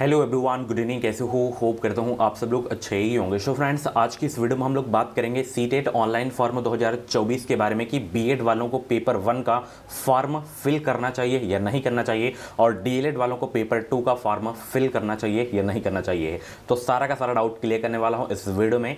hello everyone good evening कैसे हो hope करता हूँ आप सब लोग अच्छे ही होंगे सो फ्रेंड्स आज की इस वीडियो में हम लोग बात करेंगे सी टेट ऑनलाइन फॉर्म 2024 के बारे में कि बीएड वालों को पेपर वन का फॉर्म फिल करना चाहिए या नहीं करना चाहिए और डीएलएड वालों को पेपर टू का फॉर्म फिल करना चाहिए या नहीं करना चाहिए तो सारा का सारा डाउट क्लियर करने वाला हूँ इस वीडियो में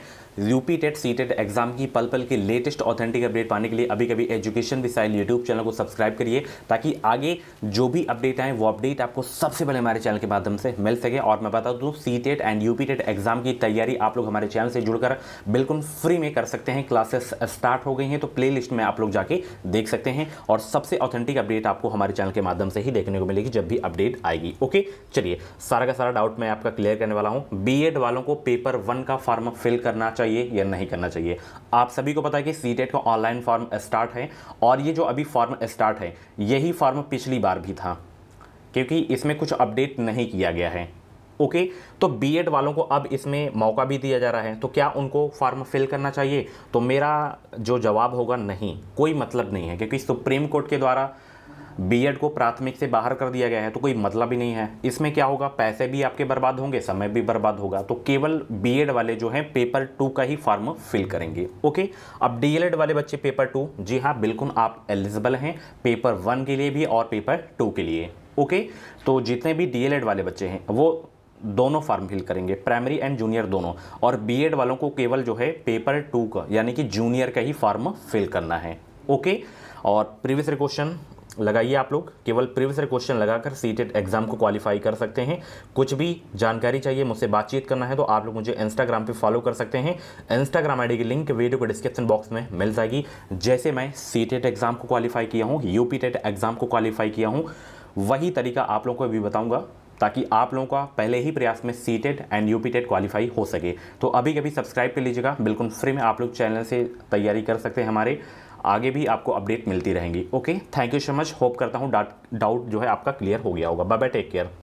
UP TET C TET exam की पल पल की लेटेस्ट ऑथेंटिक अपडेट पाने के लिए अभी कभी एजुकेशन विसाइल यूट्यूब चैनल को सब्सक्राइब करिए ताकि आगे जो भी अपडेट आए वो अपडेट आपको सबसे पहले हमारे चैनल के माध्यम से मिल मिल सके और मैं बता दूँ C TET and U TET exam की तैयारी आप लोग हमारे चैनल से जुड़कर बिल्कुल फ्री में कर सकते हैं क्लासेस स्टार्ट हो गई हैं तो प्ले लिस्ट में आप लोग जाके देख सकते हैं और सबसे ऑथेंटिक अपडेट आपको हमारे चैनल के माध्यम से ही देखने को मिलेगी जब भी अपडेट आएगी ओके चलिए सारा का सारा डाउट मैं आपका क्लियर करने वाला हूँ बी वालों को पेपर वन का फॉर्म फिल करना चाहिए या नहीं करना चाहिए आप सभी को पता है कि सी e का ऑनलाइन फॉर्म स्टार्ट है और ये जो अभी फॉर्म स्टार्ट है यही फॉर्म पिछली बार भी था क्योंकि इसमें कुछ अपडेट नहीं किया गया है ओके तो बीएड वालों को अब इसमें मौका भी दिया जा रहा है तो क्या उनको फॉर्म फिल करना चाहिए तो मेरा जो जवाब होगा नहीं कोई मतलब नहीं है क्योंकि सुप्रीम कोर्ट के द्वारा बीएड को प्राथमिक से बाहर कर दिया गया है तो कोई मतलब ही नहीं है इसमें क्या होगा पैसे भी आपके बर्बाद होंगे समय भी बर्बाद होगा तो केवल बी वाले जो हैं पेपर टू का ही फॉर्म फिल करेंगे ओके अब डी वाले बच्चे पेपर टू जी हाँ बिल्कुल आप एलिजिबल हैं पेपर वन के लिए भी और पेपर टू के लिए ओके तो जितने भी डी वाले बच्चे हैं वो दोनों फॉर्म फिल करेंगे प्राइमरी एंड जूनियर दोनों और बीएड वालों को केवल जो है पेपर टू का यानी कि जूनियर का ही फॉर्म फिल करना है ओके और प्रीवियस क्वेश्चन लगाइए आप लोग केवल प्रीवियस क्वेश्चन लगाकर सीटेड एग्जाम को क्वालिफाई कर सकते हैं कुछ भी जानकारी चाहिए मुझसे बातचीत करना है तो आप लोग मुझे इंस्टाग्राम पे फॉलो कर सकते हैं इंस्टाग्राम आई की लिंक वीडियो को डिस्क्रिप्शन बॉक्स में मिल जाएगी जैसे मैं सी एग्जाम को क्वालिफाई किया हूँ यूपी टेट एग्जाम को क्वालिफाई किया हूँ वही तरीका आप लोगों को भी बताऊंगा ताकि आप लोगों का पहले ही प्रयास में C TET and U P TET qualify हो सके तो अभी कभी सब्सक्राइब कर लीजिएगा बिल्कुल फ्री में आप लोग चैनल से तैयारी कर सकते हैं हमारे आगे भी आपको अपडेट मिलती रहेंगी okay thank you so much hope करता हूँ डाउट जो है आपका क्लियर हो गया होगा बाय टेक केयर